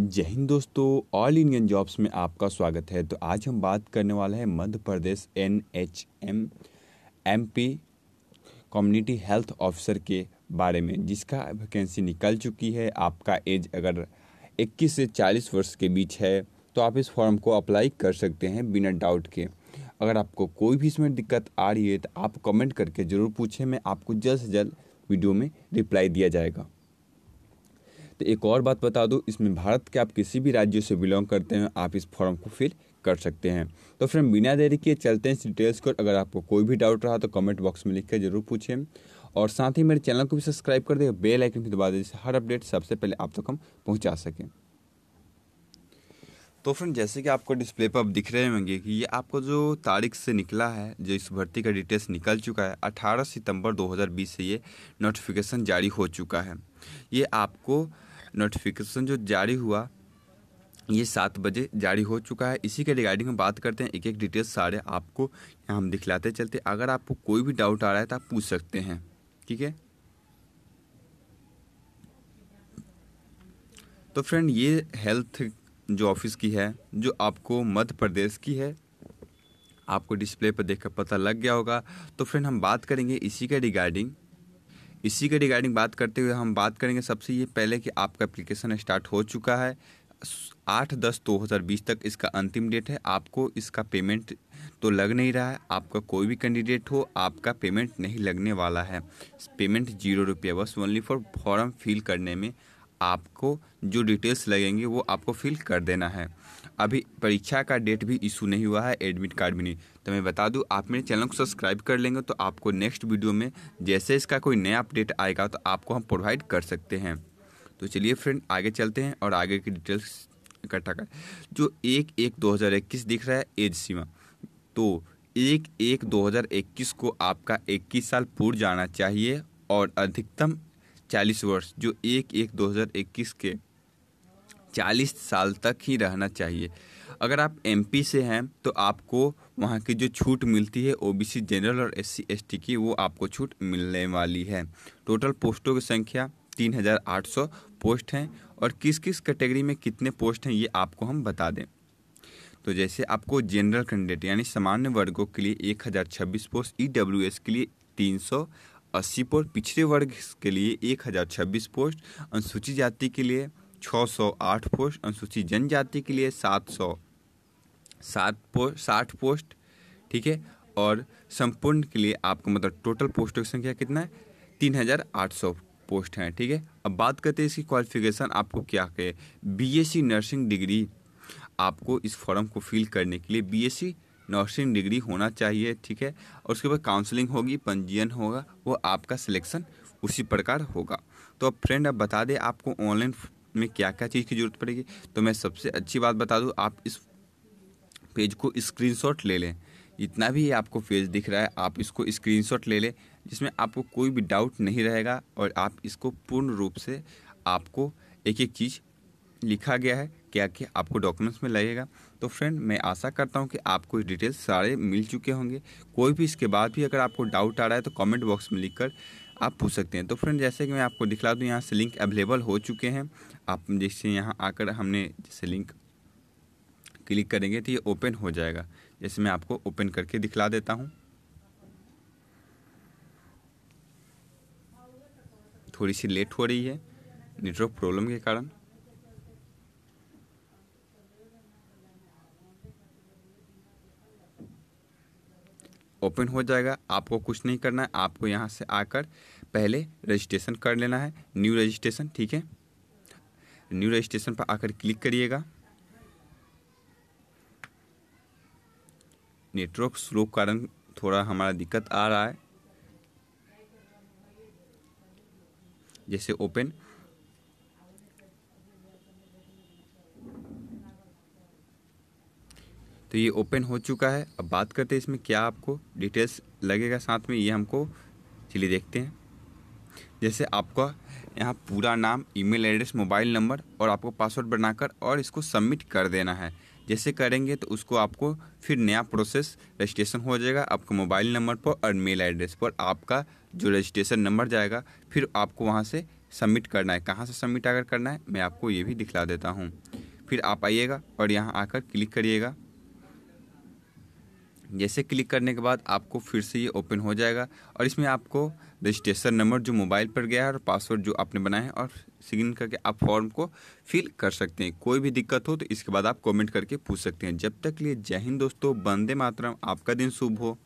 जय हिंद दोस्तों all Indian jobs में आपका स्वागत है तो आज हम बात करने वाले हैं Madhya Pradesh N H M M P community health officer के बारे में जिसका वैकेंसी निकल चुकी है आपका एज अगर 21 से 40 वर्ष के बीच है तो आप इस फॉर्म को अप्लाई कर सकते हैं बिना डाउट के अगर आपको कोई भी इसमें दिक्कत आ रही है तो आप कमेंट करके ज़रूर पूछें मैं आपको जल्द से जल्द वीडियो में रिप्लाई दिया जाएगा तो एक और बात बता दूँ इसमें भारत के आप किसी भी राज्य से बिलोंग करते हैं आप इस फॉर्म को फिल कर सकते हैं तो फ्रेंड बिना देरी के चलते हैं इस डिटेल्स को अगर आपको कोई भी डाउट रहा तो कमेंट बॉक्स में लिख कर जरूर पूछें और साथ ही मेरे चैनल को भी सब्सक्राइब कर दें बेल आइकन भी दबा दें जिससे हर अपडेट सबसे पहले आप तक हम पहुँचा सकें तो फ्रेंड जैसे कि आपको डिस्प्ले पर आप दिख रहे होंगे कि ये आपको जो तारीख से निकला है जो इस भर्ती का डिटेल्स निकल चुका है 18 सितंबर 2020 से ये नोटिफिकेशन जारी हो चुका है ये आपको नोटिफिकेशन जो जारी हुआ ये सात बजे जारी हो चुका है इसी के रिगार्डिंग हम बात करते हैं एक एक डिटेल्स सारे आपको यहाँ हम दिखलाते चलते अगर आपको कोई भी डाउट आ रहा है तो आप पूछ सकते हैं ठीक है तो फ्रेंड ये हेल्थ जो ऑफिस की है जो आपको मध्य प्रदेश की है आपको डिस्प्ले पर देखकर पता लग गया होगा तो फ्रेंड हम बात करेंगे इसी के रिगार्डिंग इसी के रिगार्डिंग बात करते हुए हम बात करेंगे सबसे ये पहले कि आपका एप्लीकेशन स्टार्ट हो चुका है आठ दस दो हज़ार बीस तक इसका अंतिम डेट है आपको इसका पेमेंट तो लग नहीं रहा है आपका कोई भी कैंडिडेट हो आपका पेमेंट नहीं लगने वाला है पेमेंट जीरो रुपया बस ओनली फॉर फॉर्म फिल करने में आपको जो डिटेल्स लगेंगे वो आपको फिल कर देना है अभी परीक्षा का डेट भी इशू नहीं हुआ है एडमिट कार्ड भी नहीं तो मैं बता दूं आप मेरे चैनल को सब्सक्राइब कर लेंगे तो आपको नेक्स्ट वीडियो में जैसे इसका कोई नया अपडेट आएगा तो आपको हम प्रोवाइड कर सकते हैं तो चलिए फ्रेंड आगे चलते हैं और आगे की डिटेल्स इकट्ठा कर जो एक एक दो हज़ार इक्कीस दिख रहा है एज सीमा तो एक एक दो हज़ार इक्कीस को आपका इक्कीस साल पूर्ण जाना चाहिए और अधिकतम चालीस वर्ष जो एक एक 2021 के चालीस साल तक ही रहना चाहिए अगर आप एमपी से हैं तो आपको वहाँ की जो छूट मिलती है ओबीसी जनरल और एस सी की वो आपको छूट मिलने वाली है टोटल पोस्टों की संख्या 3,800 पोस्ट हैं और किस किस कैटेगरी में कितने पोस्ट हैं ये आपको हम बता दें तो जैसे आपको जनरल कैंडिडेट यानी सामान्य वर्गों के लिए एक पोस्ट ई e के लिए तीन अस्सी पोस्ट पिछड़े वर्ग के लिए एक हज़ार छब्बीस पोस्ट अनुसूचित जाति के लिए छः सौ आठ पोस्ट अनुसूचित जनजाति के लिए सात सौ सात पोस्ट साठ पोस्ट ठीक है और संपूर्ण के लिए आपको मतलब टोटल पोस्टों की संख्या कितना है तीन हज़ार आठ सौ पोस्ट हैं ठीक है अब बात करते हैं इसकी क्वालिफिकेशन आपको क्या कहे बी नर्सिंग डिग्री आपको इस फॉर्म को फिल करने के लिए बी नर्सिंग डिग्री होना चाहिए ठीक है और उसके बाद काउंसलिंग होगी पंजीयन होगा वो आपका सिलेक्शन उसी प्रकार होगा तो अब फ्रेंड अब बता दें आपको ऑनलाइन में क्या क्या चीज़ की ज़रूरत पड़ेगी तो मैं सबसे अच्छी बात बता दूँ आप इस पेज को स्क्रीनशॉट ले लें जितना भी आपको पेज दिख रहा है आप इसको स्क्रीनशॉट ले लें जिसमें आपको कोई भी डाउट नहीं रहेगा और आप इसको पूर्ण रूप से आपको एक एक चीज़ लिखा गया है क्या क्या आपको डॉक्यूमेंट्स में लगेगा तो फ्रेंड मैं आशा करता हूँ कि आपको डिटेल्स सारे मिल चुके होंगे कोई भी इसके बाद भी अगर आपको डाउट आ रहा है तो कमेंट बॉक्स में लिखकर आप पूछ सकते हैं तो फ्रेंड जैसे कि मैं आपको दिखला दूँ यहाँ से लिंक अवेलेबल हो चुके हैं आप जैसे यहाँ आकर हमने जैसे लिंक क्लिक करेंगे तो ये ओपन हो जाएगा जैसे मैं आपको ओपन करके दिखला देता हूँ थोड़ी सी लेट हो रही है नेटवर्क प्रॉब्लम के कारण ओपन हो जाएगा आपको कुछ नहीं करना है आपको यहाँ से आकर पहले रजिस्ट्रेशन कर लेना है न्यू रजिस्ट्रेशन ठीक है न्यू रजिस्ट्रेशन पर आकर क्लिक करिएगा नेटवर्क स्लो कारण थोड़ा हमारा दिक्कत आ रहा है जैसे ओपन तो ये ओपन हो चुका है अब बात करते हैं इसमें क्या आपको डिटेल्स लगेगा साथ में ये हमको चलिए देखते हैं जैसे आपका यहाँ पूरा नाम ईमेल एड्रेस मोबाइल नंबर और आपको पासवर्ड बनाकर और इसको सबमिट कर देना है जैसे करेंगे तो उसको आपको फिर नया प्रोसेस रजिस्ट्रेशन हो जाएगा आपके मोबाइल नंबर पर और मेल एड्रेस पर आपका जो रजिस्ट्रेशन नंबर जाएगा फिर आपको वहाँ से सबमिट करना है कहाँ से सबमिट अगर करना है मैं आपको ये भी दिखला देता हूँ फिर आप आइएगा और यहाँ आकर क्लिक करिएगा जैसे क्लिक करने के बाद आपको फिर से ये ओपन हो जाएगा और इसमें आपको रजिस्ट्रेशन नंबर जो मोबाइल पर गया है और पासवर्ड जो आपने बनाया है और सिग्न करके आप फॉर्म को फिल कर सकते हैं कोई भी दिक्कत हो तो इसके बाद आप कमेंट करके पूछ सकते हैं जब तक लिए जय हिंद दोस्तों बंदे मातरम आपका दिन शुभ हो